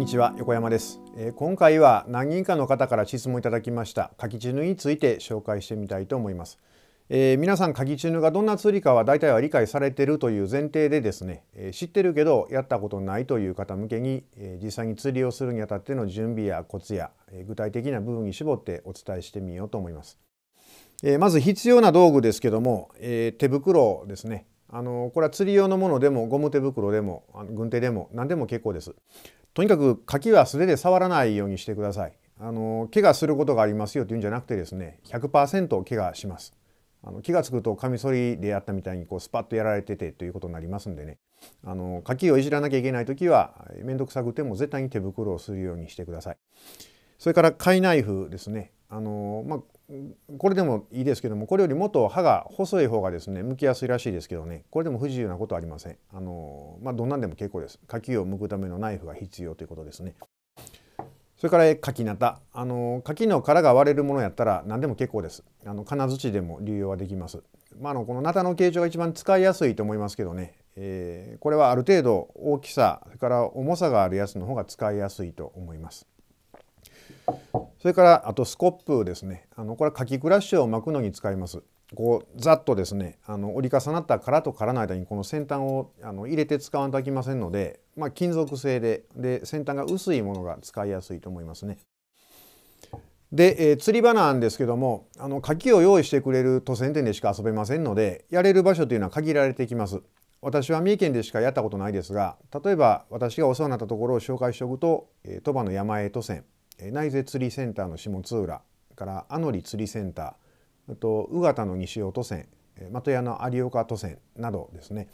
にちは横山です、えー、今回は何人かの方から質問いただきました柿きチヌについて紹介してみたいと思います、えー、皆さん柿きチヌがどんな釣りかは大体は理解されてるという前提でですね、えー、知ってるけどやったことないという方向けに、え実際に釣りをするにあたっての準備やコツや、え具体的な部分に絞ってお伝えしてみようと思います、えまず必要な道具ですけども、え手袋ですねあのこれは釣り用のものでもゴム手袋でも軍手でも何でも結構です。とにかく柿は素手で触らないようにしてください。あの怪我することがありますよというんじゃなくてですね100%怪我します。あの気がつくとカミソリでやったみたいにこうスパッとやられててということになりますんでねあの柿をいじらなきゃいけない時は面倒くさくても絶対に手袋をするようにしてください。それから貝ナイフですねあの、まあ、これでもいいですけどもこれよりもっと歯が細い方がですね剥きやすいらしいですけどねこれでも不自由なことはありませんあのまあどんなんでも結構です柿を剥くためのナイフが必要ということですねそれから柿なたあの柿の殻が割れるものやったら何でも結構ですあの金槌でも流用はできますまあのこのナタの形状が一番使いやすいと思いますけどねえー、これはある程度大きさそれから重さがあるやつの方が使いやすいと思いますそれからあとスコップですねあのこれは柿クラッシュを巻くのに使います。こうざっとですねあの折り重なった殻と殻の間にこの先端をあの入れて使わんといけませんので、まあ、金属製でで先端が薄いものが使いやすいと思いますね。で、えー、釣り場なんですけどもあの柿を用意してくれる都船店でしか遊べませんのでやれる場所というのは限られてきます。私は三重県でしかやったことないですが例えば私がお世話になったところを紹介しておくと、えー、鳥羽の山へ都船内瀬釣りセンターの下津浦から阿乗釣りセンターあと宇方の西尾都線的屋の有岡都線などですね、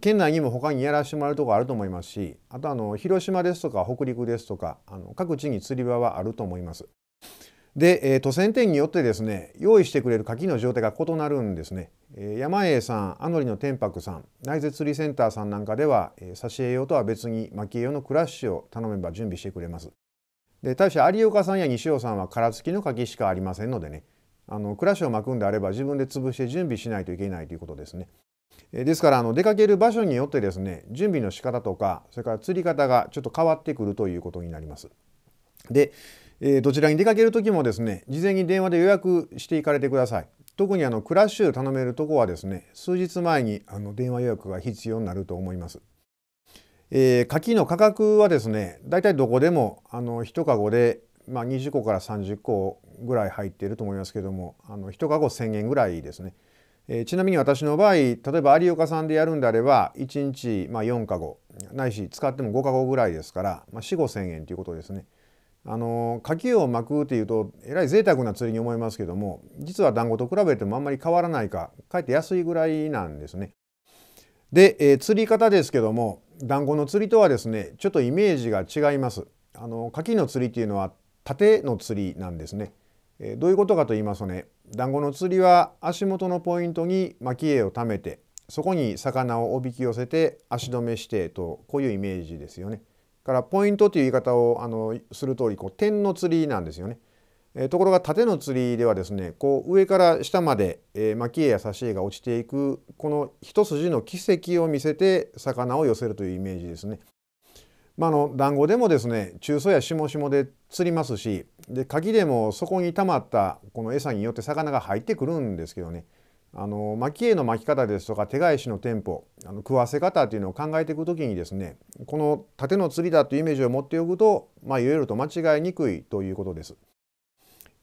県内にも他にやらしてもらうところあると思いますしあとあの広島ですとか北陸ですとかあの各地に釣り場はあると思います。で、えー、都線店によってですね用意してくれる柿の状態が異なるんですね、えー、山栄さん阿乗の天白さん内瀬釣りセンターさんなんかでは、えー、絵用とは別に蒔絵用のクラッシュを頼めば準備してくれますで対して有岡さんや西尾さんは殻付きの柿しかありませんのでねあの暮らしを巻くんであれば自分で潰して準備しないといけないということですね。ですからあの出かける場所によってですね準備の仕方とかそれから釣り方がちょっと変わってくるということになります。で、えー、どちらに出かける時もですね事前に電話で予約していかれてください。特にあのクラッシュ頼めるとこはですね数日前にあの電話予約が必要になると思います。えー、柿の価格はですね大体どこでもあの1かごで、まあ、20個から30個ぐらい入っていると思いますけどもあの1かご1,000円ぐらいですね、えー、ちなみに私の場合例えば有岡さんでやるんであれば1日、まあ、4かごないし使っても5かごぐらいですから、まあ、4 5 0 0 0円ということですね。あの柿を巻くというとえらい贅沢な釣りに思いますけども実は団子と比べてもあんまり変わらないかかえって安いぐらいなんですね。で、えー、釣り方ですけども団子の釣りとはですねちょっとイメージが違いますあの牡蠣の釣りというのは縦の釣りなんですね、えどういうことかと言いますとね団子の釣りは足元のポイントに巻きを貯めてそこに魚をおびき寄せて足止めしてとこういうイメージですよねからポイントという言い方をあのする通りこう点の釣りなんですよねえところが縦の釣りではですねこう上から下まで、えー、蒔絵や挿絵が落ちていくこの一筋の軌跡を見せて魚を寄せるというイメージですね。まあ、あの団子でもですね中層や下下で釣りますしで鍵でもそこに溜まったこの餌によって魚が入ってくるんですけどねあの蒔絵の巻き方ですとか手返しのテンポあの食わせ方というのを考えていく時にですねこの縦の釣りだというイメージを持っておくと、まあ、いろいろと間違いにくいということです。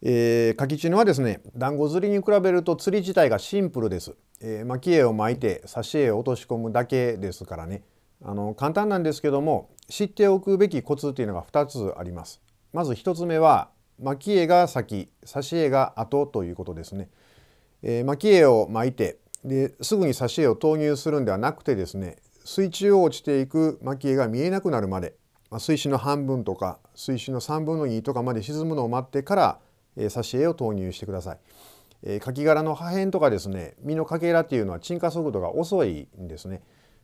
えー、柿チヌはですね団子釣りに比べると釣り自体がシンプルです、えー、巻き絵を巻いて刺し絵を落とし込むだけですからねあの簡単なんですけども知っておくべきコツっていうのが2つありますまず1つ目は巻き絵が先刺し絵が後ということですね、えー、巻き絵を巻いてですぐに刺し絵を投入するんではなくてですね水中を落ちていく巻き絵が見えなくなるまで、まあ、水深の半分とか水深の3分の2とかまで沈むのを待ってから挿絵を投入してください。えカキ殻の破片とかですね身のかけらっていうのは沈下速度が遅いんですね。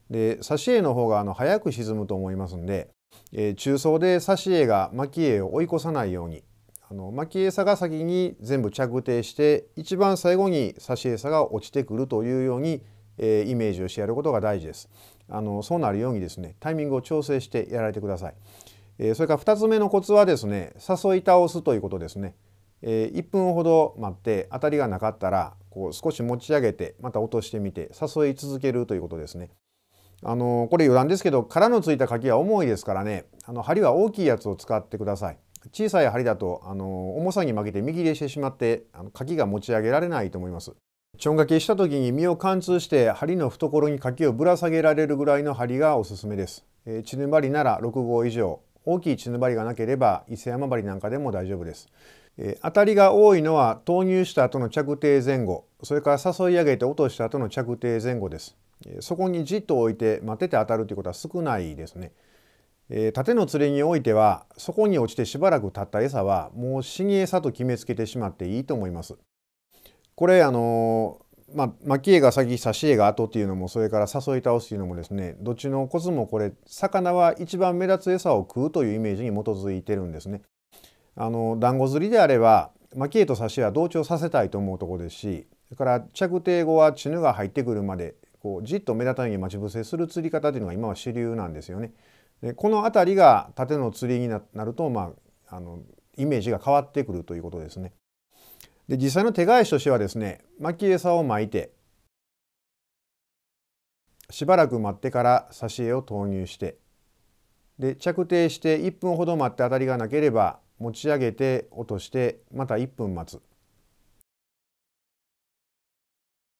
で挿絵の方があの早く沈むと思いますんで、えー、中層で挿絵が蒔絵を追い越さないようにあの蒔絵差が先に全部着底して一番最後に挿絵差が落ちてくるというように、えー、イメージをしてやることが大事です。あのそうなるようにですねタイミングを調整してやられてください。えー、それから2つ目のコツはですね誘い倒すということですね。え1分ほど待って当たりがなかったらこう少し持ち上げてまた落としてみて誘い続けるということですね。あのこれ余談ですけど殻のついた柿は重いですからねあの針は大きいやつを使ってください。小さい針だとあの重さに負けて見切れしてしまってあの柿が持ち上げられないと思います。ちょんがけした時に身を貫通して針の懐に柿をぶら下げられるぐらいの針がおすすめです。えー、チヌバリなら6号以上大きいチヌバリがなければ伊勢山針なんかでも大丈夫です。当たりが多いのは投入した後の着底前後それから誘い上げて落とした後の着底前後です、そこにじっと置いて待てて当たるということは少ないですね、縦の釣りにおいてはそこに落ちてしばらく経った餌はもう死に餌と決めつけてしまっていいと思いますこれあのまあ、巻き絵が先差し絵が後っていうのもそれから誘い倒すというのもですねどっちのコツもこれ魚は一番目立つ餌を食うというイメージに基づいてるんですねあの団子釣りであれば蒔絵と挿しは同調させたいと思うところですしそれから着底後はチヌが入ってくるまでこうじっと目立たないように待ち伏せする釣り方というのが今は主流なんですよね。でこの辺りが縦の釣りになると、まあ、あのイメージが変わってくるということですね。で実際の手返しとしてはですね巻き餌を巻いてしばらく待ってから挿絵を投入してで着底して1分ほど待って当たりがなければ持ち上げて落としてまた1分待つ。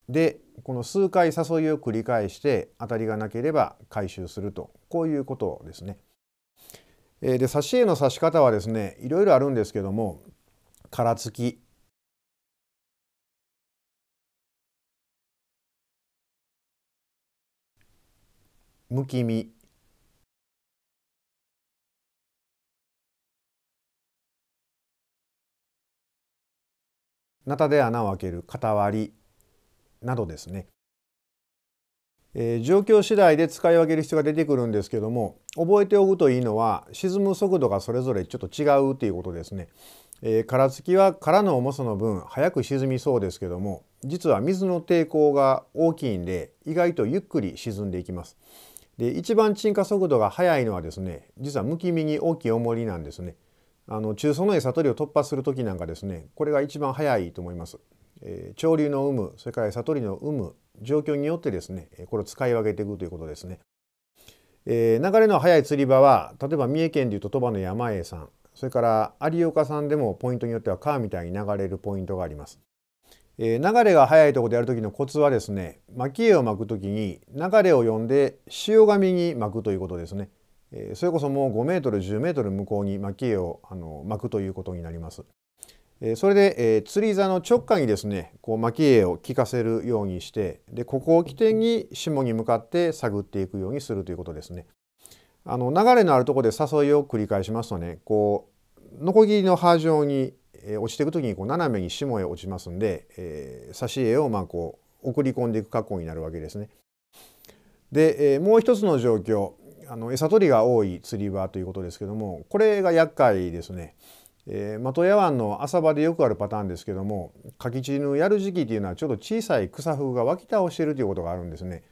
でこの数回誘いを繰り返して当たりがなければ回収するとこういうことですね。で刺し絵の刺し方はですねいろいろあるんですけども殻付きむき身ナタで穴を開ける型割りなどですね、えー、状況次第で使い分ける必要が出てくるんですけども覚えておくといいのは沈む速度がそれぞれちょっと違うということですね。えー、殻付きは殻の重さの分早く沈みそうですけども実は水の抵抗が大きいんで意外とゆっくり沈んでいきます。で一番沈下速度が速いのはですね実はむき身に大きい重りなんですね。あの中層の餌取りを突破する時なんかですねこれが一番早いと思います。えー、潮流の有無それから餌取りの有無状況によってですねこれを使い分けていくということですね。えー、流れの速い釣り場は例えば三重県でいうと鳥羽の山栄さんそれから有岡さんでもポイントによっては川みたいに流れるポイントがあります。えー、流れが速いとこでやる時のコツはですね巻き絵を巻く時に流れを読んで潮紙に巻くということですね。それこそもう5メートル10メートル向こうに蒔絵をあの巻くということになります。それで、え釣り座の直下にですねこう蒔絵を効かせるようにしてでここを起点に下に向かって探っていくようにするということですね。あの流れのあるところで誘いを繰り返しますとねこうノコギリの刃状に落ちていくときにこう斜めに下へ落ちますんで、えー、挿絵をまこう送り込んでいく格好になるわけですね。で、えー、もう一つの状況あの餌取りが多い釣り場ということですけどもこれが厄介ですね。えー、的屋湾の浅場でよくあるパターンですけどもカキチのやる時期っていうのはちょっと小さい草風が湧き倒しているということがあるんですね。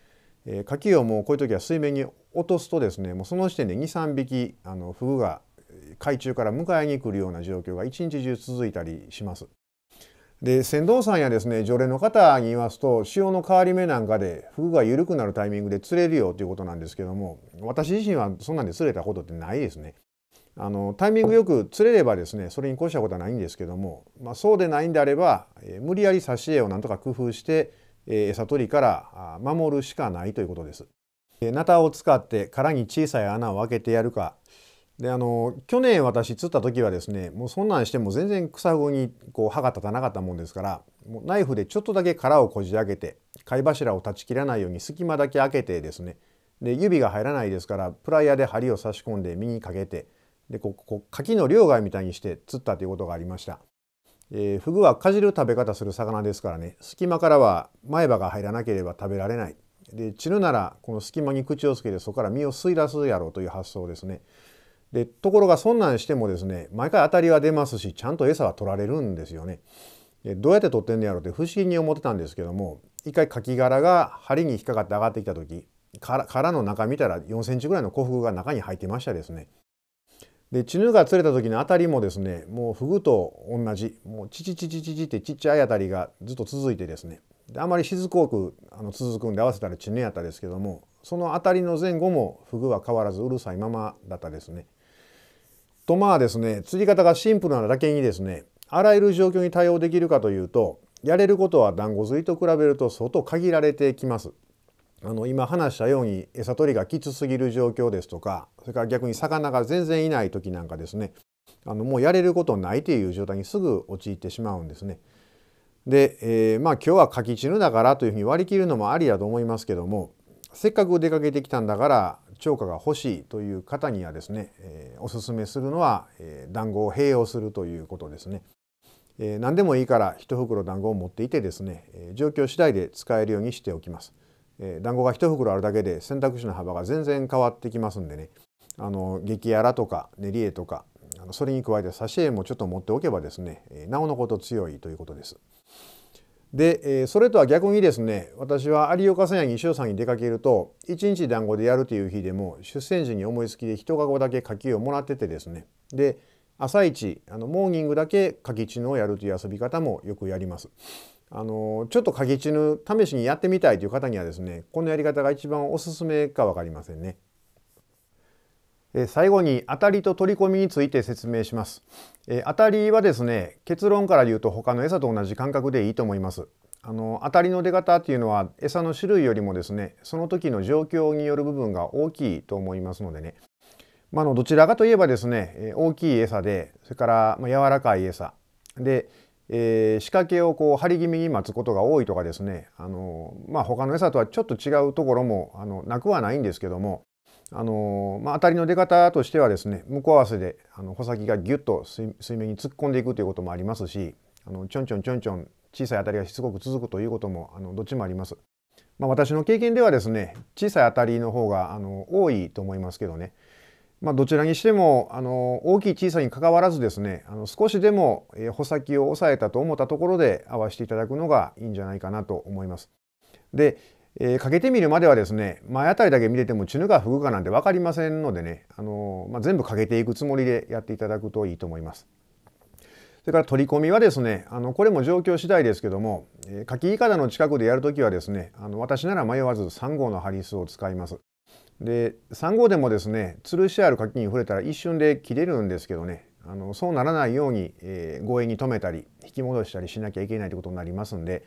えー、カをもうこういう時は水面に落とすとですねもうその時点で23匹あのフグが海中から迎えに来るような状況が一日中続いたりします。で船頭さんやですね常連の方に言いますと潮の変わり目なんかで服が緩くなるタイミングで釣れるよということなんですけども私自身はそんなんで釣れたことってないですね。あのタイミングよく釣れればですねそれに越したことはないんですけども、まあ、そうでないんであれば、えー、無理やり挿絵をなんとか工夫して、えー、餌取りから守るしかないということです。えー、ナタを使って殻に小さい穴を開けてやるか、であの去年私釣った時はですねもうそんなんしても全然草子にこう歯が立たなかったもんですからもうナイフでちょっとだけ殻をこじ開けて貝柱を断ち切らないように隙間だけ開けてですねで指が入らないですからプライヤーで針を差し込んで身にかけてでここ柿の両替みたいにして釣ったということがありました、えー、フグはかじる食べ方する魚ですからね隙間からは前歯が入らなければ食べられないで散るならこの隙間に口をつけてそこから身を吸い出すやろうという発想ですねでところがそんなんしてもですね毎回当たりは出ますしちゃんと餌は取られるんですよね。でどうやって取ってんのやろうって不思議に思ってたんですけども一回カキ殻が針に引っかかって上がってきた時殻の中見たら4センチぐらいの古服が中に入ってましたですね。でチヌが釣れた時の当たりもですねもうフグと同じもうチチチチチチってちっちゃい当たりがずっと続いてですねであまり静かくあの続くんで合わせたらチヌやったですけどもその当たりの前後もフグは変わらずうるさいままだったですね。とまあですね釣り方がシンプルなだけにですねあらゆる状況に対応できるかというとやれることは団子釣りと比べると相当限られてきます。あの今話したように餌取りがきつすぎる状況ですとかそれから逆に魚が全然いない時なんかですねあのもうやれることないという状態にすぐ陥ってしまうんですね。で、えー、まあ今日はかき散るだからというふうに割り切るのもありだと思いますけどもせっかく出かけてきたんだから超過が欲しいという方にはですね、えー、おすすめするのは、えー、団子を併用するということですね。えー、何でもいいから1袋団子を持っていてですね、え状況次第で使えるようにしておきます。え団子が1袋あるだけで選択肢の幅が全然変わってきますんでねあの激やらとか練り絵とかあのそれに加えて挿絵もちょっと持っておけばですねえなおのこと強いということです。で、えー、それとは逆にですね私は有岡さんや西尾さんに出かけると一日団子でやるという日でも出船時に思いつきで一籠だけ柿をもらっててですねで朝一あのモーニングだけ柿チヌをやるという遊び方もよくやります。あのちょっと柿チヌ試しにやってみたいという方にはですねこのやり方が一番おすすめか分かりませんね。最後に当たりと取り込みについて説明します。当たりはですね結論から言うと他の餌と同じ感覚でいいと思います。あの当たりの出方っていうのは餌の種類よりもですねその時の状況による部分が大きいと思いますのでね、まあ、のどちらかといえばですね大きい餌でそれからま柔らかい餌で、えー、仕掛けをこう張り気味に待つことが多いとかですねあの、まあ、他の餌とはちょっと違うところもあのなくはないんですけどもあのまあ、当たりの出方としてはですね向こう合わせであの穂先がギュッと水面に突っ込んでいくということもありますしあのちょんちょんちょんちょん小さい当たりがしつこく続くということもあのどっちもあります。まあ、私の経験ではですね小さい当たりの方があの多いと思いますけどね、まあ、どちらにしてもあの大きい小さいにかかわらずですねあの少しでも、え穂先を抑えたと思ったところで合わせていただくのがいいんじゃないかなと思います。でえー、かけてみるまではですね前あたりだけ見ててもチヌかフグかなんて分かりませんのでね、あのー、まあ、全部かけていくつもりでやっていただくといいと思います。それから取り込みはですねあのこれも状況次第ですけども、えー、かきいかだの近くでやるときはですねあの私なら迷わず3号のハリスを使います。で3号でもですね吊るしてあるかきに触れたら一瞬で切れるんですけどねあのそうならないように、えー、強引に止めたり引き戻したりしなきゃいけないということになりますんで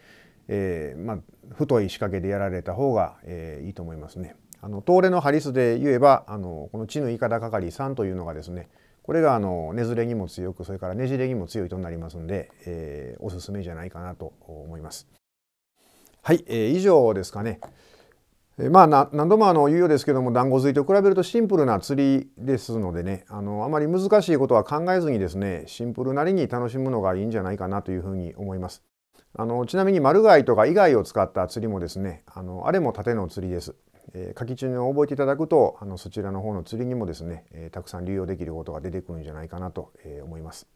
えー、まあ、太い仕掛けでやられた方が、えー、いいと思いますね。あの東レのハリスで言えばあのこの地のいかだ係3というのがですねこれがあのねずれにも強くそれからねじれにも強いとなりますんで、えー、おすすめじゃないかなと思います。はい、えー、以上ですかね。えー、まあ何度もあの言うようですけども団子釣りと比べるとシンプルな釣りですのでねあのあまり難しいことは考えずにですねシンプルなりに楽しむのがいいんじゃないかなというふうに思います。あのちなみに丸貝とか以外を使った釣りもですねあのあれも縦の釣りです。えー、書き中に覚えていただくとあのそちらの方の釣りにもですね、えー、たくさん流用できることが出てくるんじゃないかなと、えー、思います。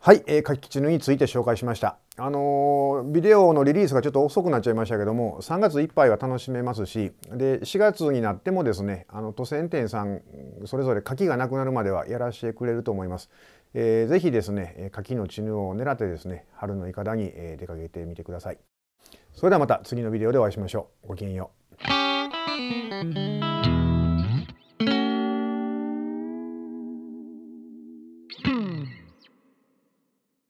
はい、えー、書き中について紹介しました。あのー、ビデオのリリースがちょっと遅くなっちゃいましたけども3月いっぱいは楽しめますしで4月になってもですねあの都線店さんそれぞれ書きがなくなるまではやらせてくれると思います。えー、ぜひですね柿の知能を狙ってですね春のいかだに出かけてみてくださいそれではまた次のビデオでお会いしましょうごきげんよう